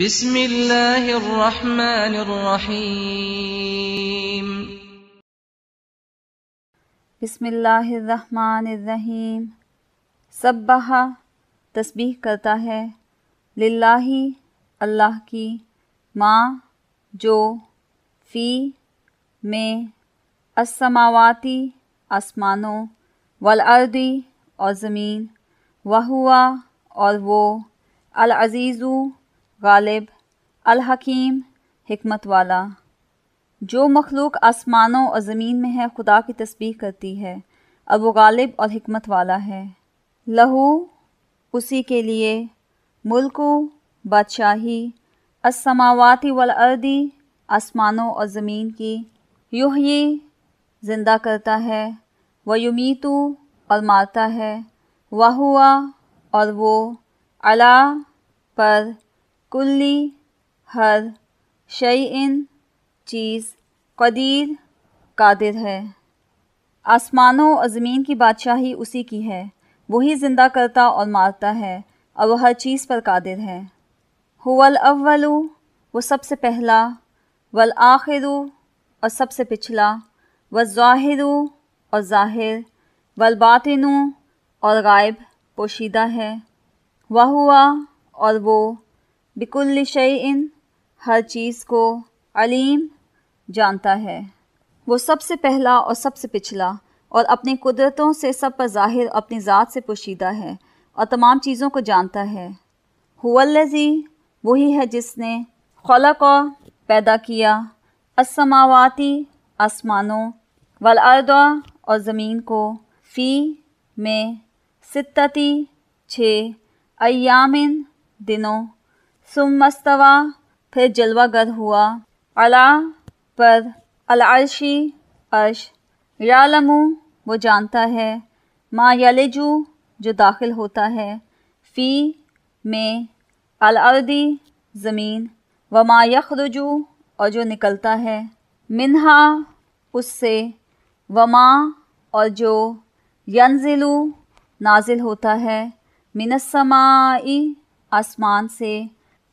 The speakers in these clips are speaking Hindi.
بسم الله الرحمن الرحيم بسم الله الرحمन الرحیم सबहा तस्बीह करता है लिल्लाही अल्लाह की माँ जो फ़ी में असमावाती आसमानों वल अर्दी और ज़मीन वहुआ और वो अल गालिब अलहकीम हमत वाला जो मखलूक आसमानों और ज़मीन में है खुदा की तस्बीह करती है अब वो गालिब और हमत वाला है लहू उसी के लिए मुल्क बादशाही असमावती वलअर्दी आसमानों और ज़मीन की युही ज़िंदा करता है व युमीतु और मारता है वह हुआ और वो अला पर कुल्ली हर शईन चीज़ कदीर कादिर है आसमानों और ज़मीन की बादशाही उसी की है वही ज़िंदा करता और मारता है और वह हर चीज़ पर कादिर है हुवल अव्वलु वो सबसे पहला वल आखिरु और सबसे पिछला व ज़ाहिरु और ज़ाहिर वल बातिनु और गायब पोशीदा है वह हुआ और वो बिकुल इन हर चीज़ को अलीम जानता है वो सबसे पहला और सबसे पिछला और अपनी कुदरतों से सब पर जाहिर अपनी ज़ात से पोशीदा है और तमाम चीज़ों को जानता है हुल्लजी वही है जिसने खला को पैदा किया असमावाती आसमानों वलअदा और ज़मीन को फ़ी में सितती छः अयामिन दिनों सुमस्तवा फिर जलवा गर हुआ अला पर अलाशी अर्श यालमु वो जानता है माँ यलेजू जो दाखिल होता है फ़ी में अलादी ज़मीन व माँ यखरजू और जो निकलता है मिन्हा उससे व माँ और जो यनजिलू नाजिल होता है मिनसमाई आसमान से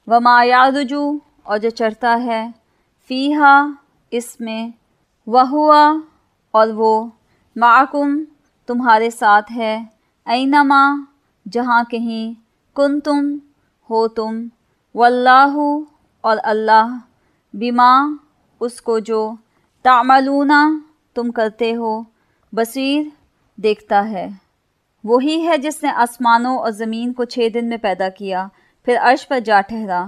व मायादजू और जो चढ़ता है फ़ीहा इसमें वहुआ और वो माकुम तुम्हारे साथ है ऐनमा जहाँ कहीं कुन तुम हो तुम वल्लाहु और अल्लाह बीमा उसको जो तामलूना तुम करते हो बसीर देखता है वही है जिसने आसमानों और ज़मीन को छः दिन में पैदा किया फिर अर्श पर जा ठहरा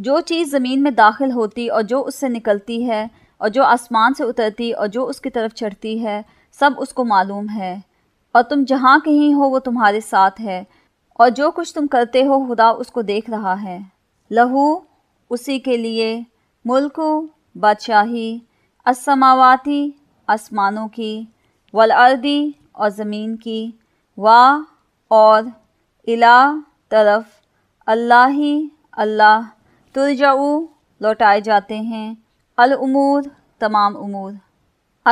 जो चीज़ ज़मीन में दाखिल होती और जो उससे निकलती है और जो आसमान से उतरती और जो उसकी तरफ चढ़ती है सब उसको मालूम है और तुम जहाँ कहीं हो वो तुम्हारे साथ है और जो कुछ तुम करते हो खुदा उसको देख रहा है लहू उसी के लिए मुल्क बादशाही असमावती आसमानों की वलअर्दी और ज़मीन की वाह और इला तरफ अल्लाह ही अल्लाह तुरजाऊ लौटाए जाते हैं अलमूर तमाम उमूर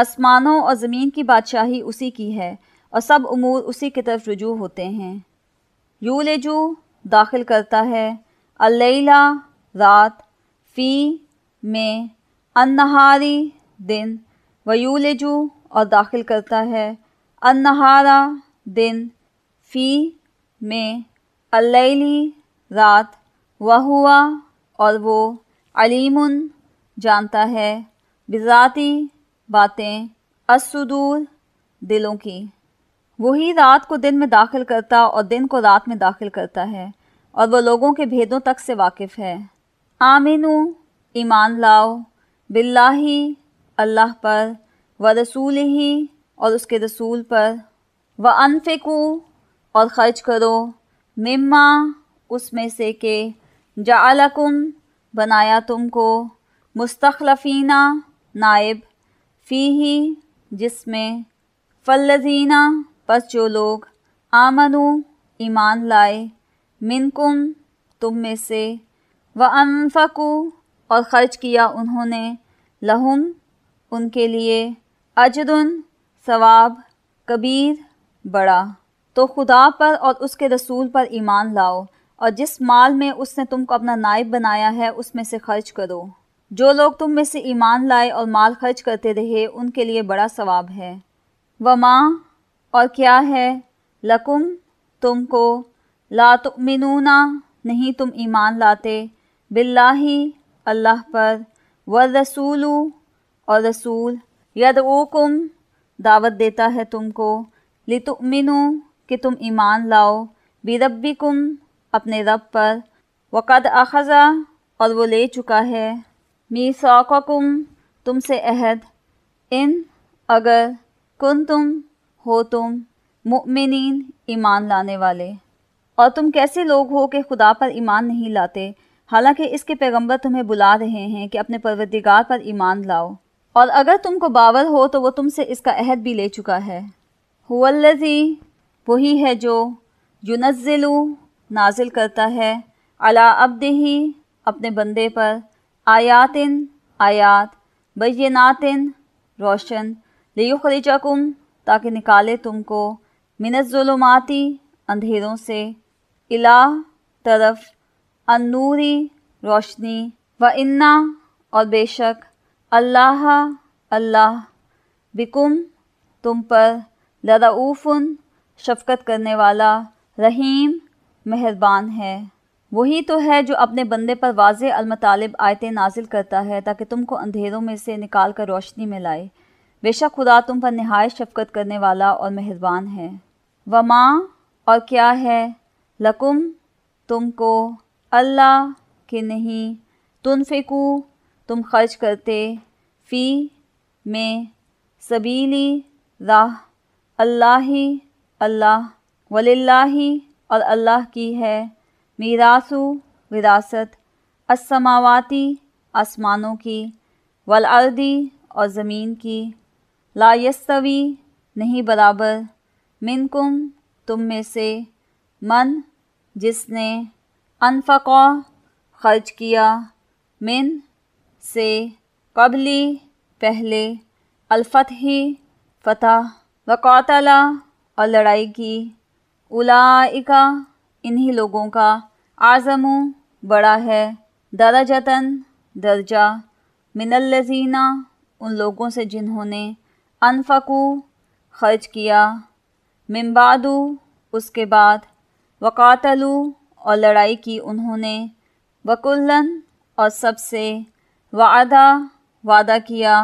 आसमानों और ज़मीन की बादशाही उसी की है और सब उमूर उसी की तरफ रजू होते हैं यू जू दाखिल करता है अल्लैला रात फ़ी में अनहारी दिन व यू और दाखिल करता है अनहारा दिन फ़ी में अल्लैली रात व हुआ और वो अलीमुन जानता है बिजाती बातें असदूर दिलों की वही रात को दिन में दाखिल करता और दिन को रात में दाखिल करता है और वह लोगों के भेदों तक से वाकिफ़ है आमिनू ईमान लाओ बिल्लाही अल्लाह पर व रसूल ही और उसके रसूल पर व अनफिकू और ख़र्च करो मिम्मा उसमें से के जालकुम बनाया तुमको मुस्तखलफीना नायब फ़ी ही जिसमें फ़ल्लजीना पस जो लोग आमनु ईमान लाए मिनकुम तुम में से व अनफकू और ख़र्च किया उन्होंने लहुम उनके लिए अजदन सवाब कबीर बड़ा तो खुदा पर और उसके रसूल पर ईमान लाओ और जिस माल में उसने तुमको अपना नायब बनाया है उसमें से खर्च करो जो लोग तुम में से ईमान लाए और माल खर्च करते रहे उनके लिए बड़ा सवाब है व माँ और क्या है लकुम तुमको ला तुमिनूना नहीं तुम ईमान लाते बिल्लाही अल्लाह पर व रसूलू और रसूल यदओकुम दावत देता है तुमको लितुमिनु कि तुम ईमान लाओ कुम अपने रब पर वक़द अखज़ा और वो ले चुका है मी सौकुम तुमसे अहद इन अगर कुन तुम हो तुम मुमिन ईमान लाने वाले और तुम कैसे लोग हो कि खुदा पर ईमान नहीं लाते हालांकि इसके पैगंबर तुम्हें बुला रहे हैं कि अपने परवरदिगार पर ईमान लाओ और अगर तुमको बावर हो तो वो तुमसे इसका अहद भी ले चुका है हुल्लजी वही है जो युनजिलू नाजिल करता है अला अब्द ही अपने बंदे पर आयातिन आयात बैनातिन रोशन लियो कुम ताकि निकाले तुमको मिनतुलमाती अंधेरों से इला तरफ अनूरी रोशनी व इन्ना और बेशक अल्लाह अल्लाह बिकुम तुम पर लदाऊफ़न शफकत करने वाला रहीम मेहरबान है वही तो है जो अपने बंदे पर वाज अलमतालब आयतें नाजिल करता है ताकि तुमको अंधेरों में से निकाल कर रोशनी में लाए बेशक खुदा तुम पर नहायत शफकत करने वाला और मेहरबान है व माँ और क्या है लकुम तुमको अल्लाह के नहीं तुनफिकू तुम खर्च करते फ़ी में सबीली राह अल्लाह अल्लाह वल्लाही और अल्लाह की है मीरासु विरासत असमावाती आसमानों की वलअर्दी और ज़मीन की लायस्तवी नहीं बराबर मिनकुम तुम में से मन जिसने अनफ़ा खर्च किया मिन से कबली पहले अलफत ही फ़तह वकौतला और लड़ाई की उलाइका इन्हीं लोगों का आज़मू बड़ा है दादा जतन दर्जा मिनल्लजीना उन लोगों से जिन्होंने अनफकू खर्च किया मिम्बादू उसके बाद वकातलू और लड़ाई की उन्होंने वकुल्लन और सबसे वादा वादा किया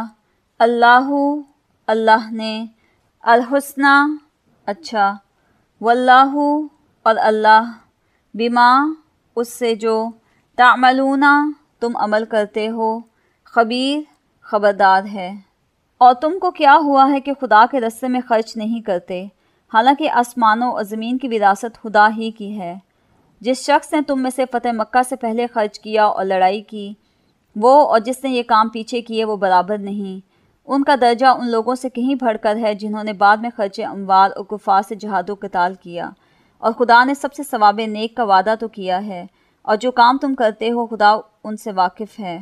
अल्लाह अल्लाह ने अलहसना अच्छा वल्लाहु और अल्लाह बिमा उससे जो तामलूना तुम अमल करते हो खबीर खबरदार है और तुमको क्या हुआ है कि खुदा के रस्ते में खर्च नहीं करते हालांकि आसमानों और ज़मीन की विरासत खुदा ही की है जिस शख्स ने तुम में से फ़तेह मक्का से पहले खर्च किया और लड़ाई की वो और जिसने ये काम पीछे किए वो बराबर नहीं उनका दर्जा उन लोगों से कहीं भड़कर है जिन्होंने बाद में खर्चे अमवाल और गुफा से जहादो कताल किया और खुदा ने सबसे सवाब नेक का वादा तो किया है और जो काम तुम करते हो खुदा उनसे वाकिफ़ है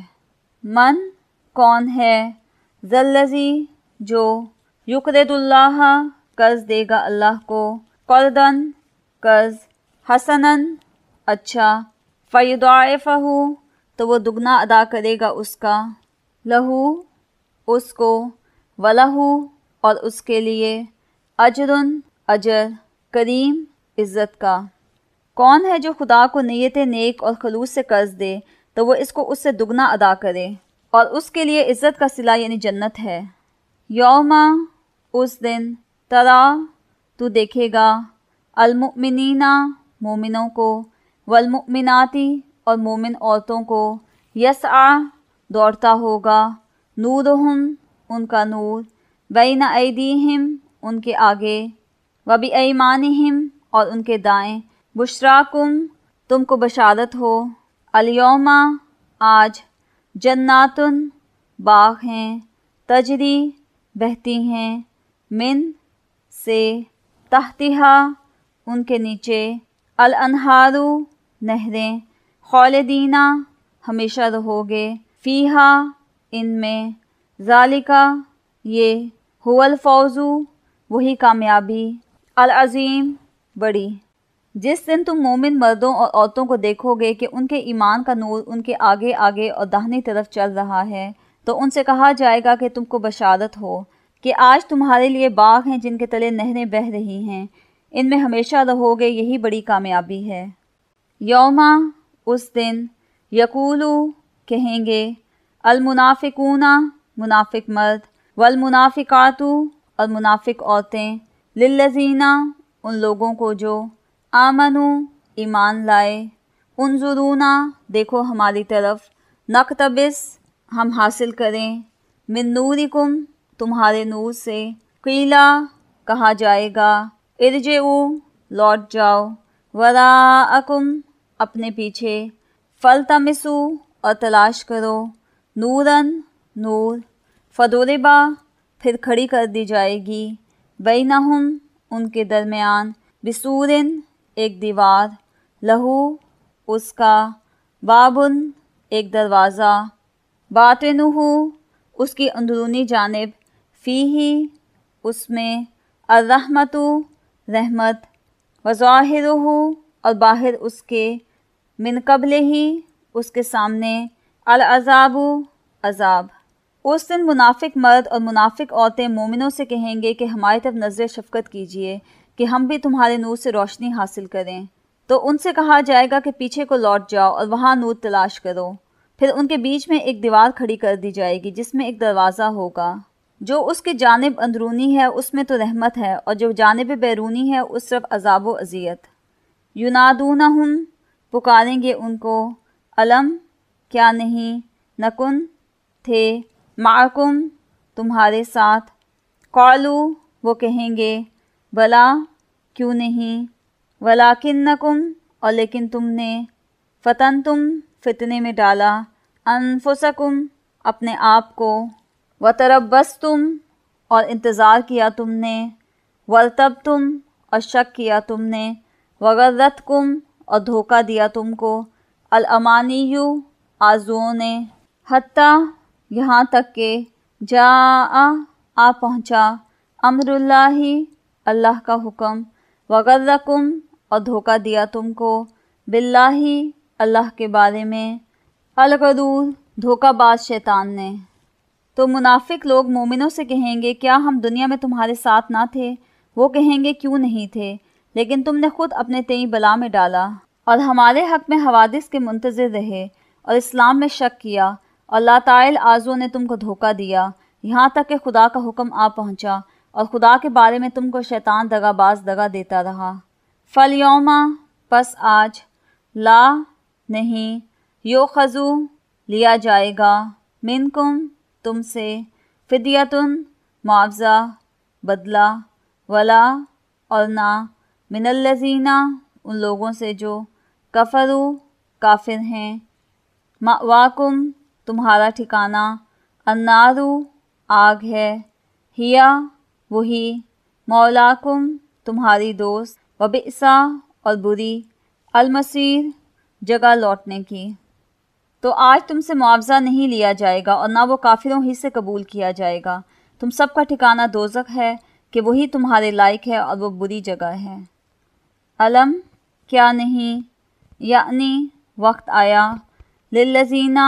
मन कौन है जल्लजी जो युकरदुल्लाह कर्ज देगा अल्लाह को करदन कर्ज हसनन अच्छा फ़युदाफ़ू तो वो दुगना अदा करेगा उसका लहू उसको वलहू और उसके लिए अजरन अजर करीम इज़्ज़त का कौन है जो खुदा को नीयत नेक और खलूस से कर्ज दे तो वो इसको उससे दुगना अदा करे और उसके लिए इज़्ज़त का सिला यानी जन्नत है योमा उस दिन तरा तू देखेगा अलमुमिना मोमिनों को वलमुमिनाती और मोमिन औरतों को यस आ दौड़ता होगा नूरहम उनका नूर बैन अदीम उनके आगे वबी ऐमानहम और उनके दाएँ बुशराकुम तुमको बशारत हो अलयोमा आज जन्नातन बाग हैं तजरी बहती हैं मिन से तहतिहा उनके नीचे अलहारु नहरें खौलदीना हमेशा रहोगे फ़ीहा इनमें ज़ालिका ये हुफ़ौज़ू वही कामयाबी अलअज़ीम बड़ी जिस दिन तुम मोमिन मर्दों और औरतों को देखोगे कि उनके ईमान का नूर उनके आगे आगे और दाहनी तरफ चल रहा है तो उनसे कहा जाएगा कि तुमको बशारत हो कि आज तुम्हारे लिए बाग हैं जिनके तले नहरें बह रही हैं इनमें हमेशा रहोगे यही बड़ी कामयाबी है योमा उस दिन यकूलू कहेंगे अलमुनाफ़िकूना मुनाफिक मर्द वलमुनाफ़िकातु और मुनाफिक औरतें लिल्लजीना उन लोगों को जो आमनु ईमान लाए उन जुरूना देखो हमारी तरफ नकतबिस हम हासिल करें मिन नूरिकुम तुम्हारे नूर से कीला कहा जाएगा इर्ज लौट जाओ वरा अकुम अपने पीछे फल तमिसू और तलाश करो नूरन नूर फदोरेबा फिर खड़ी कर दी जाएगी वही नहम उनके दरमियान बसूरन एक दीवार लहू उसका बाबुन एक दरवाज़ा बातनहू उसकी अंदरूनी जानब फ़ी ही उसमें अर्रहमत रहमत वज़ाहिर और बाहर उसके मिनकबले ही उसके सामने अलअजाबू अजाब उस दिन मुनाफिक मर्द और मुनाफिक औरतें मोमिनों से कहेंगे कि हमारी तरफ नज़र शफकत कीजिए कि हम भी तुम्हारे नूर से रोशनी हासिल करें तो उनसे कहा जाएगा कि पीछे को लौट जाओ और वहाँ नूर तलाश करो फिर उनके बीच में एक दीवार खड़ी कर दी जाएगी जिसमें एक दरवाज़ा होगा जो उसके जानब अंदरूनी है उसमें तो रहमत है और जो जानब बैरूनी है उस तरफ अजाब अजियत युनादून हम पुकारेंगे उनको अलम क्या नहीं नकुन थे माकुम तुम्हारे साथ कौलू वो कहेंगे भला क्यों नहीं वलाकिन नकुम और लेकिन तुमने फ़तन तुम फितने में डाला अनफुसकुम अपने आप को व तरबस तुम और इंतज़ार किया तुमने वलतब तुम और शक किया तुमने वगरत कुम और धोखा दिया तुमको अलमानी यू आजुओं ने हती यहाँ तक के जा आ पहुँचा अमरुल्ला ही अल्लाह का हुक्म वगर्रकुम और धोखा दिया तुमको बिल्ला अल्लाह के बारे में अलगदूर धोखाबाज शैतान ने तो मुनाफिक लोग मोमिनों से कहेंगे क्या हम दुनिया में तुम्हारे साथ ना थे वो कहेंगे क्यों नहीं थे लेकिन तुमने खुद अपने तेई बला में डाला और हमारे हक में हवादिस के मुंतज़र रहे और इस्लाम में शक किया और लाताइल आज़ो ने तुमको धोखा दिया यहाँ तक कि खुदा का हुक्म आ पहुँचा और खुदा के बारे में तुमको शैतान दगाबाज दगा देता रहा फलयोमा बस आज ला नहीं यो खजू लिया जाएगा मिनकुम तुमसे फ़िदियतुन मुआवज़ा बदला वला और ना मिनल्लजीना उन लोगों से जो कफरू काफिर हैं मवाकुम तुम्हारा ठिकाना अन्नारु आग है हिया वही मौलाकुम तुम्हारी दोस्त वबिसा और बुरी अलमसीर जगह लौटने की तो आज तुमसे मुआवजा नहीं लिया जाएगा और ना वो काफिरों ही से कबूल किया जाएगा तुम सबका ठिकाना दोजक है कि वही तुम्हारे लायक है और वो बुरी जगह है अलम क्या नहीं यानी वक्त आया लजीना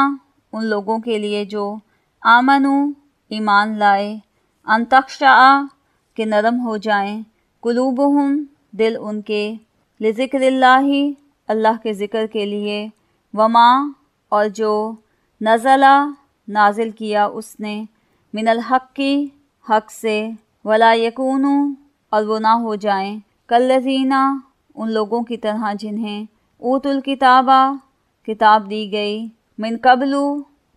उन लोगों के लिए जो आमनु ईमान लाए आ के नरम हो जाएं कलूब दिल उनके लिजिक्र अल्लाह के ज़िक्र के लिए वमा और जो नज़ला नाजिल किया उसने मिनल हक की हक से वला यकून और वो ना हो जाएं कल लजीना उन लोगों की तरह जिन्हें ऊतुल किताबा किताब दी गई मिन कबलू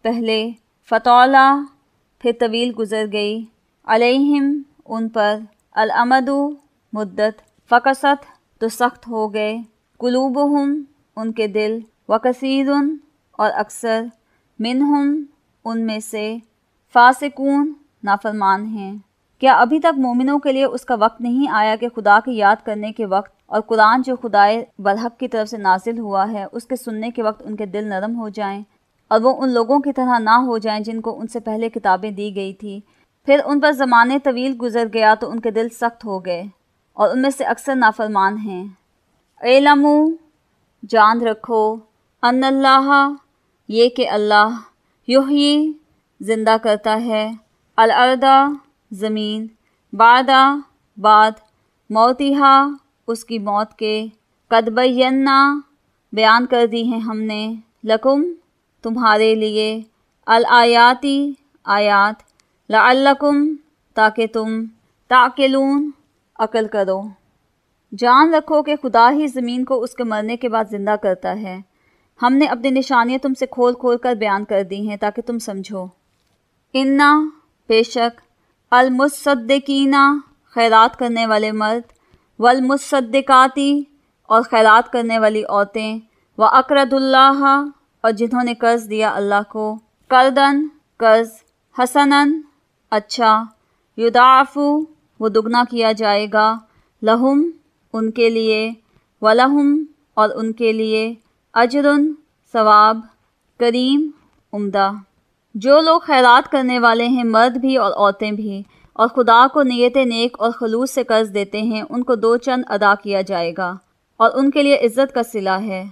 पहले फ़तौला फिर तवील गुज़र गई अलहिम उन पर अलमदु मुद्दत फ़कसत तो सख्त हो गए कुलूब हम उनके दिल व और अक्सर मिन हम उनमें से फासकून नाफरमान हैं क्या अभी तक मोमिनों के लिए उसका वक्त नहीं आया कि खुदा की याद करने के वक्त और कुरान जो खुदाए बलहक की तरफ से नाजिल हुआ है उसके सुनने के वक्त उनके दिल नरम हो जाएं और वो उन लोगों की तरह ना हो जाएं जिनको उनसे पहले किताबें दी गई थी फिर उन पर ज़माने तवील गुजर गया तो उनके दिल सख्त हो गए और उनमें से अक्सर नाफरमान हैं एलमू जान रखो अनल्लाह ये कि अल्लाह यूही ज़िंदा करता है अलअर्दा ज़मीन बादा बाद मौतिहा उसकी मौत के कदबैन्ना बयान कर दी हैं हमने लकुम तुम्हारे लिए अल आयाती आयात लकुम ताकि तुम ताकिलून अकल करो जान रखो कि खुदा ही ज़मीन को उसके मरने के बाद ज़िंदा करता है हमने अपनी निशानियाँ तुमसे खोल खोल कर बयान कर दी हैं ताकि तुम समझो इन्ना बेशक अलमुसद्दीना खैरात करने वाले मर्द वलमुसद्दकाती और खैरात करने वाली औरतें व अकरदुल्लाह और जिन्होंने कर्ज दिया अल्लाह को करदन कर्ज हसनन अच्छा युदाफू वो दुगना किया जाएगा लहुम उनके लिए वलहुम और उनके लिए अजरुन सवाब करीम उम्दा जो लोग खैरात करने वाले हैं मर्द भी और औरतें भी और खुदा को नियत नेक और खलूस से कर्ज देते हैं उनको दो चंद अदा किया जाएगा और उनके लिए इज़्ज़त का सिला है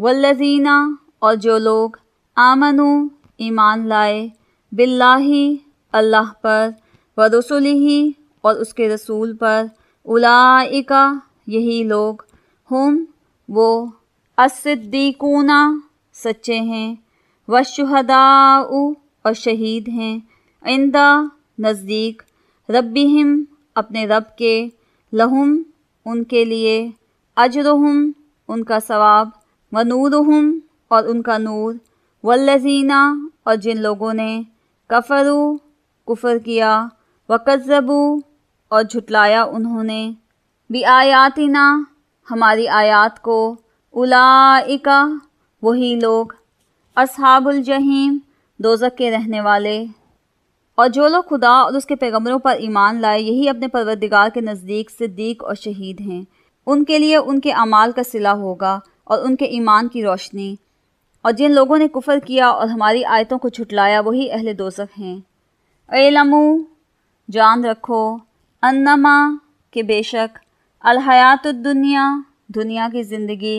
वल्लजीना और जो लोग आमनु ईमान लाए बिल्लाही अल्लाह पर व रसूल ही और उसके रसूल पर उलाइका यही लोग हम वो असद्दीकूना सच्चे हैं शहदाऊ और शहीद हैं इंदा नज़दीक रब्बिहिम अपने रब के लहुम उनके लिए अजरहम उनका सवाब व नूरहम और उनका नूर वल्लजीना और जिन लोगों ने कफरु कुफर किया व और झुटलाया उन्होंने भी आयातना हमारी आयात को उलाइका वही लोग असहाबुल जहीम दोजक के रहने वाले और जो लोग खुदा और उसके पैगम्बरों पर ईमान लाए यही अपने परवरदिगार के नज़दीक सिद्दीक और शहीद हैं उनके लिए उनके अमाल का सिला होगा और उनके ईमान की रोशनी और जिन लोगों ने कुफर किया और हमारी आयतों को छुटलाया वही अहल दोजक हैं एलमू जान रखो अनमा के बेशक अलहयात दुनिया दुनिया की ज़िंदगी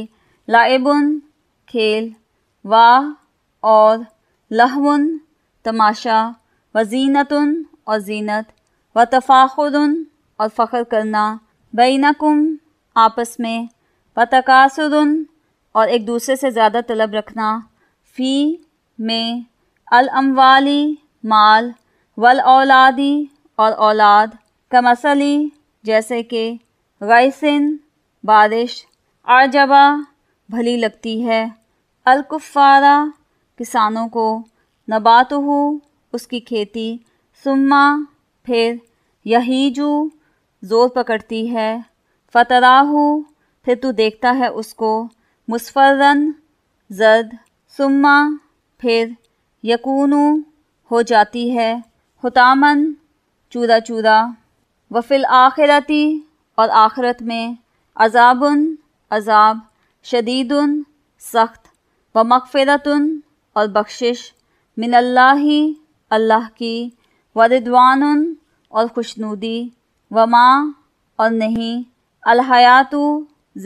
लाइबन खेल वाह और लहवन तमाशा व जीनतन और जीनत व तफाखुरन और फ़ख्र करना बैनकुम आपस में व तकासुरन और एक दूसरे से ज़्यादा तलब रखना फ़ी में अलमवाली माल वल औलादी और औलाद कमसली जैसे कि गैसिन बारिश आजबा भली लगती है अलकुफ़ारा किसानों को नबात हो उसकी खेती सुम्मा फिर यहीजू जोर पकड़ती है फतराहू फिर तू देखता है उसको मुसफरन जर्द सुम्मा फिर यकूनू हो जाती है हुतामन चूरा चूरा वफिल आखिरती और आखरत में अजाबन अजाब शदीदन सख्त व मकफ़रतन और बख्शिश मिनल्ला ही अल्लाह की वरिदवान और खुशनुदी वमा और नहीं अलहयातु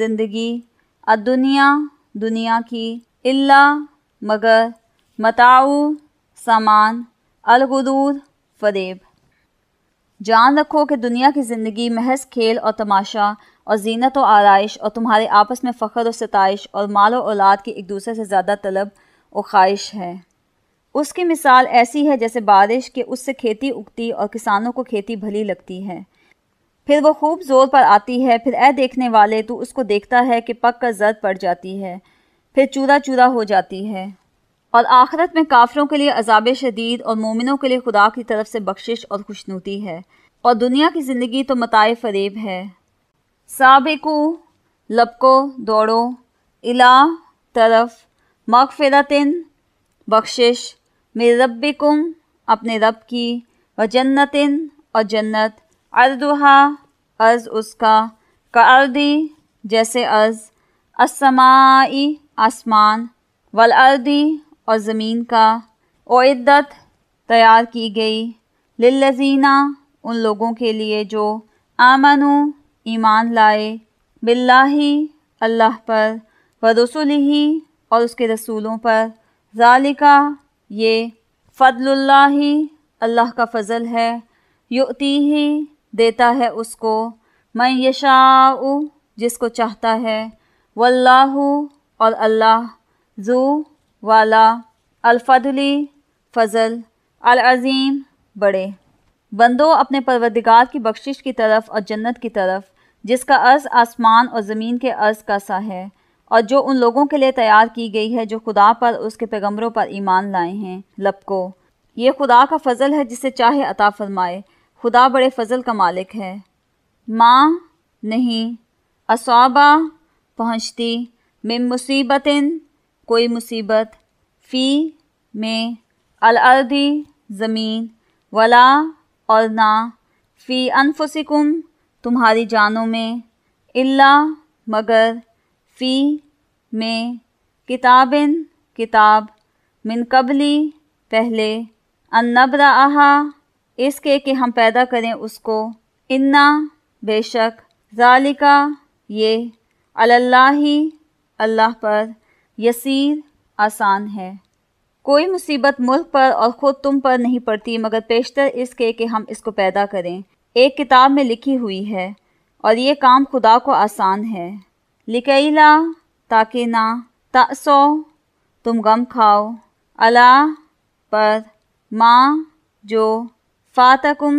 ज़िंदगी अदुनिया दुनिया की इल्ला मगर मताऊ सामान अलगुदूर फरेब जान रखो कि दुनिया की ज़िंदगी महज खेल और तमाशा और जीनत व आरइश और तुम्हारे आपस में फ़ख्र और सतश और माल और औलाद की एक दूसरे से ज़्यादा तलब और ख्वाहिश है उसकी मिसाल ऐसी है जैसे बारिश के उससे खेती उगती और किसानों को खेती भली लगती है फिर वो खूब ज़ोर पर आती है फिर ऐ देखने वाले तो उसको देखता है कि पक कर जर पड़ जाती है फिर चूरा चूरा हो जाती है और आखरत में काफरों के लिए अजाब शदीद और मोमिनों के लिए खुदा की तरफ से बख्शिश और खुशनूती है और दुनिया की ज़िंदगी तो मताए फरेब है साबिकू लपको दौड़ो इला तरफ मगफ़िरतिन बख्शिश मेरे रब्बिकुम अपने रब की व जन्नतिन और जन्नत अर्दुहा अर्ज उसका का अर्दी जैसे अर्ज असमाई आसमान वल अर्दी और ज़मीन का ओदत तैयार की गई लिलजीना उन लोगों के लिए जो आमनु ईमान लाए बिल्लाही अल्लाह पर व रसुल ही और उसके रसूलों पर ज़ालिका ये फ़दल्ला ही अल्लाह का फ़ज़ल है युति ही देता है उसको मैं यशाऊ जिसको चाहता है वल्लाहु और अल्लाह जू वाला अलफली फ़ज़ल अलज़ीम बड़े बंदो अपने परवदिगार की बख्शिश की तरफ और जन्नत की तरफ जिसका अर्ज़ आसमान और ज़मीन के अर्ज़ का सा है और जो उन लोगों के लिए तैयार की गई है जो खुदा पर उसके पैगम्बरों पर ईमान लाए हैं लपको ये खुदा का फजल है जिसे चाहे अता फरमाए खुदा बड़े फजल का मालिक है माँ नहीं असाबा पहुँचती में मुसीबत कोई मुसीबत फ़ी में अलअर्दी ज़मीन वला और ना फ़ी अनफुसिकुम तुम्हारी जानों में इल्ला मगर फ़ी में किताबिन किताब मिनकबली पहले आहा इसके कि हम पैदा करें उसको इन्ना बेशक जालिका ये अल्लाही अल्लाह पर यसीर आसान है कोई मुसीबत मुल्क पर और ख़ुद तुम पर नहीं पड़ती मगर पेशतर इसके कि हम इसको पैदा करें एक किताब में लिखी हुई है और ये काम खुदा को आसान है लिकैला ताकि ना तसो तुम गम खाओ अला पर माँ जो फातकुम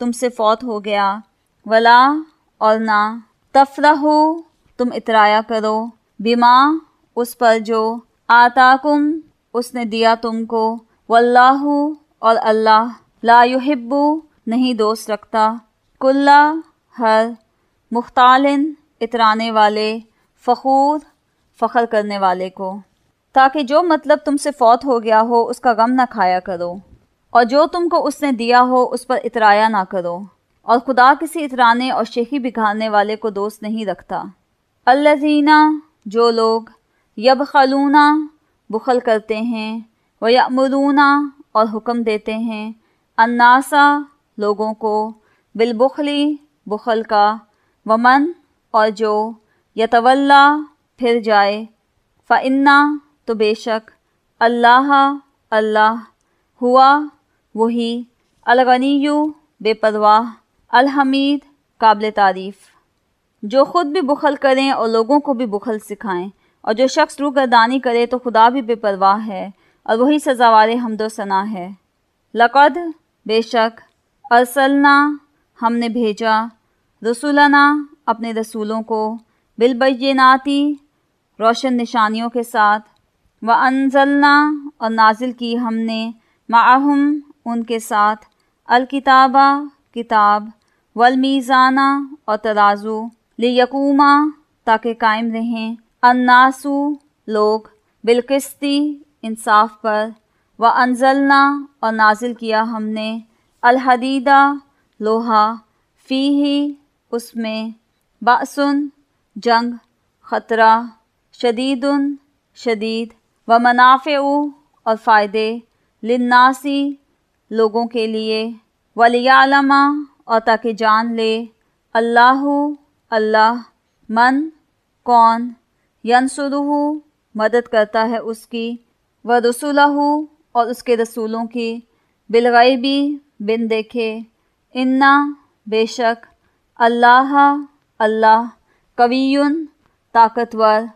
तुमसे फौत हो गया वला और ना हो तुम इतराया करो बीमा उस पर जो आताकुम उसने दिया तुमको वल्लाहु और अल्लाह लाहिब्बू नहीं दोस्त रखता कुल्ला हर मुख्तालिन इतराने वाले फ़खूर फ़खर करने वाले को ताकि जो मतलब तुमसे फौत हो गया हो उसका गम ना खाया करो और जो तुमको उसने दिया हो उस पर इतराया ना करो और खुदा किसी इतराने और शेखी बिगाड़ने वाले को दोस्त नहीं रखता अल्लाजीना जो लोग यब खलूना बुखल करते हैं व यमरूना और हुक्म देते हैं अन्नासा लोगों को बिलबुखली बुखल का वमन और जो यतवल्ला फिर जाए फ़इन्ना तो बेशक अल्लाह अल्लाह हुआ वही अलगनीयू बेपरवाह अलहमीद काबिल तारीफ़ जो ख़ुद भी बुखल करें और लोगों को भी बुखल सिखाएं और जो शख्स गर्दानी करे तो खुदा भी बेपरवाह है और वही सजावार हमदोसना है लकद बेशक अरसलना हमने भेजा रसुलना अपने रसूलों को बिलबैनाती रोशन निशानियों के साथ व अनजलना और नाजिल की हमने माहम उनके साथ अलकिताबा किताब वलमीज़ाना और तराजू लियकूमा ताकि कायम रहें अनासु लोग बिलकस्ती इंसाफ पर व अनजलना और नाजिल किया हमने अलहदीदा लोहा फ़ी ही उसमें बासन जंग ख़तरा शदीद शदीद व मुनाफ़ और फ़ायदे लिन्नासी लोगों के लिए वलियालमा और ताकि जान ले अल्लाह अल्लाह मन कौन यनसुरह मदद करता है उसकी व रसूलह और उसके रसूलों की बिलगैबी बिन देखे इन्ना बेशक अल्लाह अल्लाह कवियन ताकतवर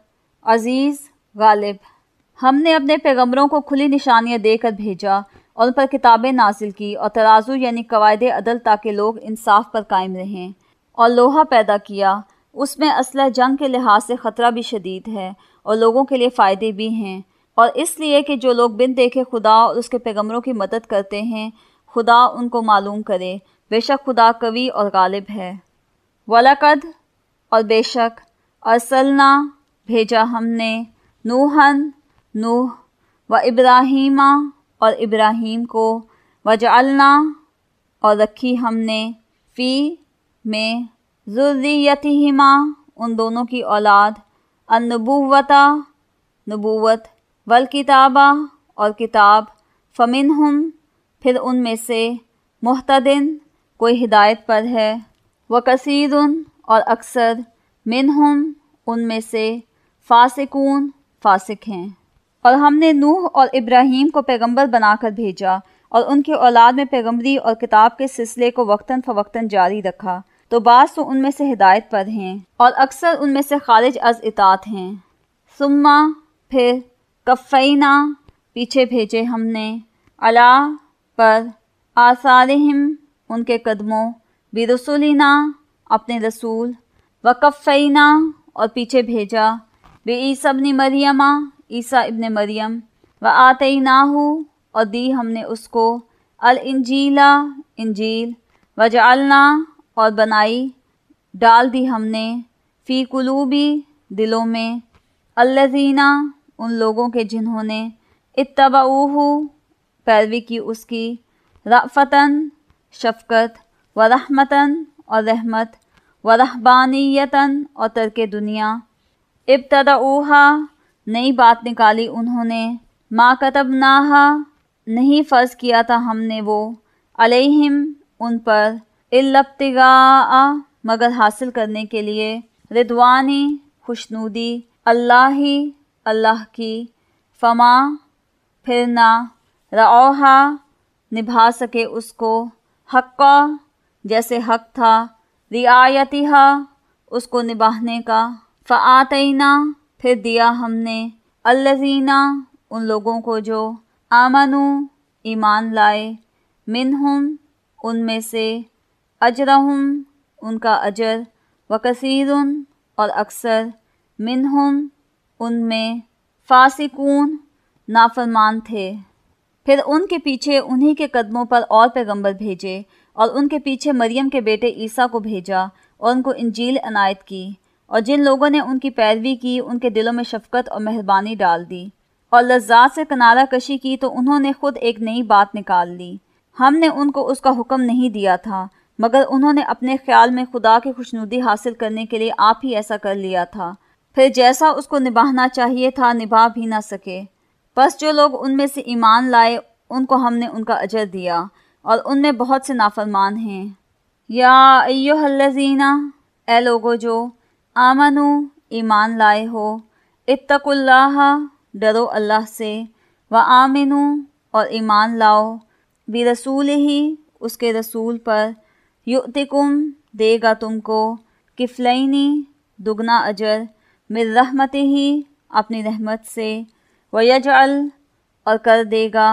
अज़ीज़ गालिब हमने अपने पैगम्बरों को खुली निशानियाँ देकर भेजा और उन पर किताबें नाजिल की और तराजू यानी कवायद अदल ताकि लोग इंसाफ पर कायम रहें और लोहा पैदा किया उसमें असलह जंग के लिहाज से ख़तरा भी शदीद है और लोगों के लिए फ़ायदे भी हैं और इसलिए कि जो लोग बिन देखे खुदा और उसके पैगम्बरों की मदद करते हैं खुदा उनको मालूम करे बेशक खुदा कवि और गालिब है वलकद और बेशक असलना भेजा हमने नूहन नूह व इब्राहिमा और इब्राहिम को वजालना और रखी हमने फ़ी में ज़ुर्रियतिमा उन दोनों की औलाद अनबूवता नबूवत वल किताबा और किताब फ़मिन हम फिर उनमें से मुहतदिन कोई हिदायत पर है व और अक्सर मिनहुम उनमें से फासिकून फासिक हैं और हमने नूह और इब्राहिम को पैगंबर बनाकर भेजा और उनके औलाद में पैगंबरी और किताब के सिलसिले को वक्ता फ़वक्ता जारी रखा तो बास तो उनमें से हिदायत पर हैं और अक्सर उनमें से खारिज अज इतात हैं सुम्मा फिर कफ़ैना पीछे भेजे हमने अला पर आसारहम उनके कदमों बिरसुलिना अपने रसूल व कफ़ैना और पीछे भेजा बे ईसबनी इबन मरियमा ईसा इबन मरियम व आतनाहू और दी हमने उसको अल इंजीला इंजील व जालना और बनाई डाल दी हमने फ़ी कुलूबी दिलों में अल्लजीना उन लोगों के जिन्होंने इतबाऊ पैरवी की उसकी राफ़तन शफकत व रहमतन और रहमत व रहबानियतन और तरक दुनिया इब्तदाऊहा नई बात निकाली उन्होंने माँ कतब नाहा नहीं फ़र्ज़ किया था हमने वो अलहिम उन पर इल्लबतगा मगर हासिल करने के लिए रिदवानी खुशनुदी अल्लाह ही अल्लाह की फमा फिर ना रहा निभा सके उसको हक्का जैसे हक था रियायती उसको निभाने का फ़ातना फिर दिया हमने अल्लजीना उन लोगों को जो आमनु ईमान लाए मिनहुम उनमें से अजरहुम उनका अजर व कसीर और अक्सर मिनहुम उनमें फासिकून नाफरमान थे फिर उनके पीछे उन्हीं के कदमों पर और पैगंबर भेजे और उनके पीछे मरियम के बेटे ईसा को भेजा और उनको इंजील अनायत की और जिन लोगों ने उनकी पैरवी की उनके दिलों में शफकत और मेहरबानी डाल दी और लज्जात से कनारा कशी की तो उन्होंने खुद एक नई बात निकाल ली हमने उनको उसका हुक्म नहीं दिया था मगर उन्होंने अपने ख्याल में खुदा की खुशनुदी हासिल करने के लिए आप ही ऐसा कर लिया था फिर जैसा उसको निभाना चाहिए था निभा भी ना सके बस जो लोग उनमें से ईमान लाए उनको हमने उनका अजर दिया और उनमें बहुत से नाफरमान हैं या अयोहल्लजीना ए लोगो जो आमनु ईमान लाए हो इतकुल्लाह डरो अल्लाह से व आमिनु और ईमान लाओ बी रसूल ही उसके रसूल पर युतिकुम देगा तुमको किफ़लैनी दुगना अजर मिर रहमत ही अपनी रहमत से वयजल और कर देगा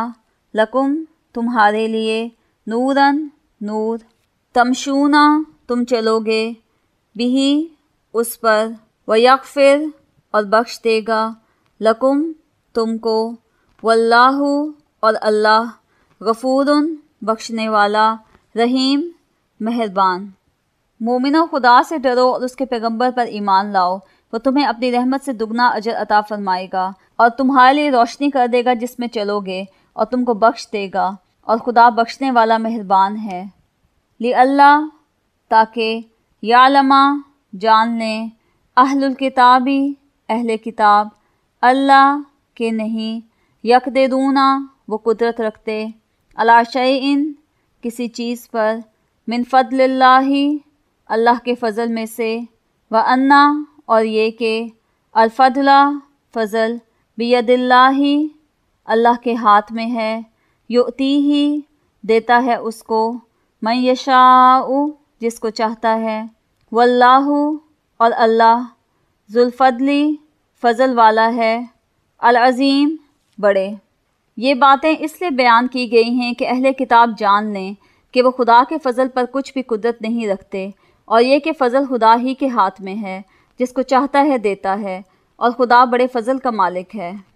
लकुम तुम्हारे लिए नूरन नूर तमशूना तुम चलोगे बिही उस पर वयकफिर और बख्श देगा लकुम तुमको वल्लाहु और अल्लाह गफूरन बख्शने वाला रहीम मेहरबान मोमिनो खुदा से डरो और उसके पैगंबर पर ईमान लाओ वो तुम्हें अपनी रहमत से दुगना अजर अता फरमाएगा और तुम्हारे लिए रोशनी कर देगा जिसमें चलोगे और तुमको बख्श देगा और खुदा बख्शने वाला मेहरबान है ले अल्लाह ताकि यालमा जान लें अहलुल किताबी अहल किताब अल्लाह के नहीं दे दूना वो कुदरत रखते इन किसी चीज़ पर मिन अल्लाह के फ़ज़ल में से व अन्ना और ये के अलफदला फ़ज़ल बियदिल्ला अल्लाह के हाथ में है युती ही देता है उसको मैं जिसको चाहता है वल्लाहु और अल्लाह जुल्फली फजल वाला है अलज़ीम बड़े ये बातें इसलिए बयान की गई हैं कि अहले किताब जान लें कि वो खुदा के फजल पर कुछ भी कुदरत नहीं रखते और ये कि फ़जल खुदा ही के हाथ में है जिसको चाहता है देता है और खुदा बड़े फजल का मालिक है